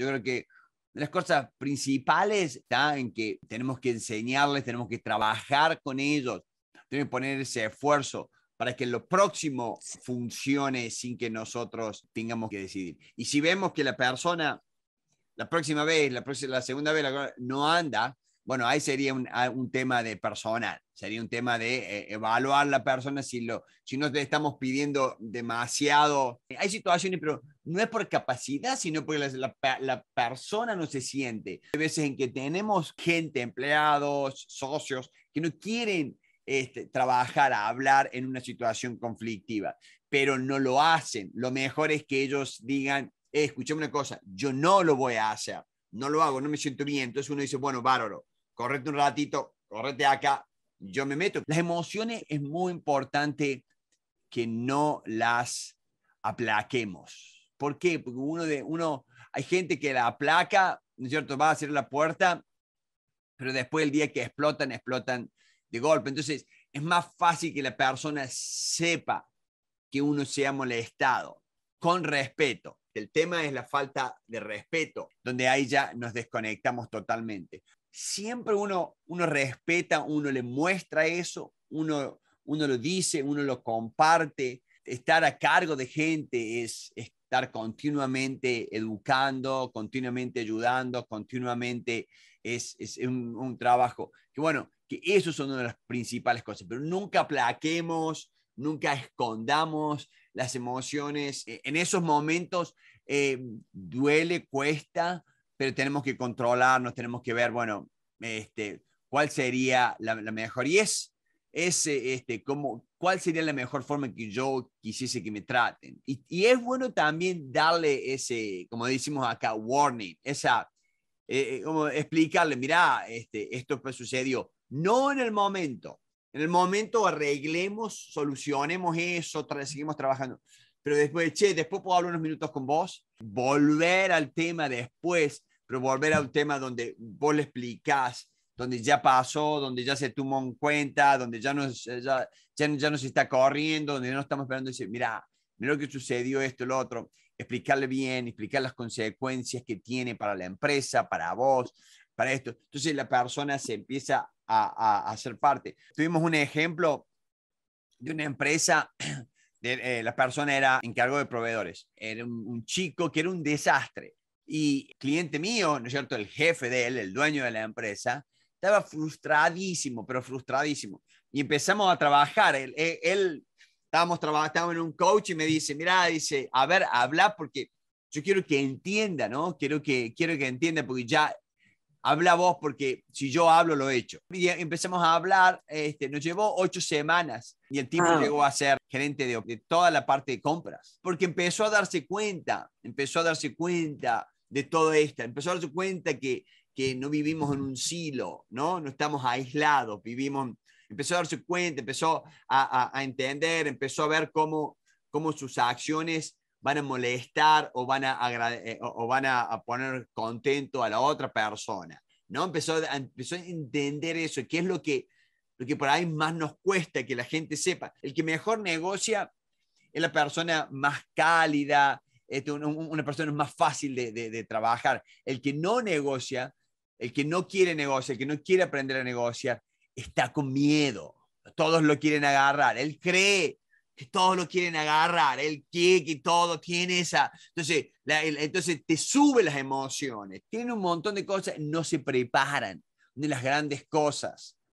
Yo creo que las cosas principales está en que tenemos que enseñarles, tenemos que trabajar con ellos, tenemos que poner ese esfuerzo para que lo próximo funcione sin que nosotros tengamos que decidir. Y si vemos que la persona la próxima vez, la, la segunda vez no anda, bueno, ahí sería un, ah, un tema de personal, sería un tema de eh, evaluar la persona si, lo, si nos estamos pidiendo demasiado. Hay situaciones, pero no es por capacidad, sino porque la, la, persona no se siente. Hay veces en que tenemos gente, empleados, socios, que no quieren este, trabajar, a hablar en una situación conflictiva, pero no lo hacen. Lo mejor es que ellos digan, eh, escuchame una cosa, yo no lo voy a hacer, no lo hago, no me siento bien. Entonces uno dice, bueno, bárbaro, correte un ratito, correte acá, yo me meto. Las emociones es muy importante que no las aplaquemos. ¿Por qué? Porque uno de uno hay gente que la aplaca, ¿no es cierto? Va a cerrar la puerta, pero después el día que explotan, explotan de golpe. Entonces, es más fácil que la persona sepa que uno se ha molestado con respeto. El tema es la falta de respeto, donde ahí ya nos desconectamos totalmente siempre uno, uno respeta, uno le muestra eso, uno, lo dice, uno lo comparte. Estar a cargo de gente es, estar continuamente educando, continuamente ayudando, continuamente es, un, trabajo. Que bueno, que eso son una de las principales cosas, pero nunca plaquemos, nunca escondamos las emociones. E, en esos momentos eh, duele, cuesta, pero tenemos que controlarnos, tenemos que ver, bueno, este, cuál sería la, mejor. Y es, ese este, como, cuál sería la mejor forma que yo quisiese que me traten. Y, es bueno también darle ese, como decimos acá, warning, esa, eh, eh, explicarle, mira, este, esto sucedió, no en el momento. En el momento arreglemos, solucionemos eso, seguimos trabajando. Pero después, che, después puedo hablar unos minutos con vos, volver al tema después pero volver a un tema donde vos le explicás, donde ya pasó, donde ya se tomó en cuenta, donde ya no ya, ya, nos está corriendo, donde no estamos esperando decir, mira, mira lo que sucedió, esto, lo otro, explicarle bien, explicar las consecuencias que tiene para la empresa, para vos, para esto. Entonces la persona se empieza a, a, hacer parte. Tuvimos un ejemplo de una empresa De, eh, la persona era encargo de proveedores. Era un, chico que era un desastre. Y cliente mío, ¿no es cierto? El jefe de él, el dueño de la empresa, estaba frustradísimo, pero frustradísimo. Y empezamos a trabajar. Él, él, estábamos trabajando en un coach y me dice, mira, dice, a ver, habla porque yo quiero que entienda, ¿no? Quiero que, quiero que entienda porque ya habla vos porque si yo hablo lo he hecho. Y empezamos a hablar, este, nos llevó ocho semanas y el tipo ah. llegó a ser gerente de, toda la parte de compras, porque empezó a darse cuenta, empezó a darse cuenta de todo esto. Empezó a darse cuenta que, que no vivimos en un silo, ¿no? No estamos aislados, vivimos... Empezó a darse cuenta, empezó a, a, entender, empezó a ver cómo, cómo sus acciones van a molestar o van a, eh, o van a, poner contento a la otra persona. ¿no? Empezó, a, empezó a entender eso, qué es lo que, lo que por ahí más nos cuesta que la gente sepa. El que mejor negocia es la persona más cálida, este, una persona es más fácil de, trabajar. El que no negocia, el que no quiere negociar, el que no quiere aprender a negociar, está con miedo. Todos lo quieren agarrar. Él cree que todos lo quieren agarrar. Él quiere que todo tiene esa. Entonces, entonces te sube las emociones. Tiene un montón de cosas, no se preparan de las grandes cosas.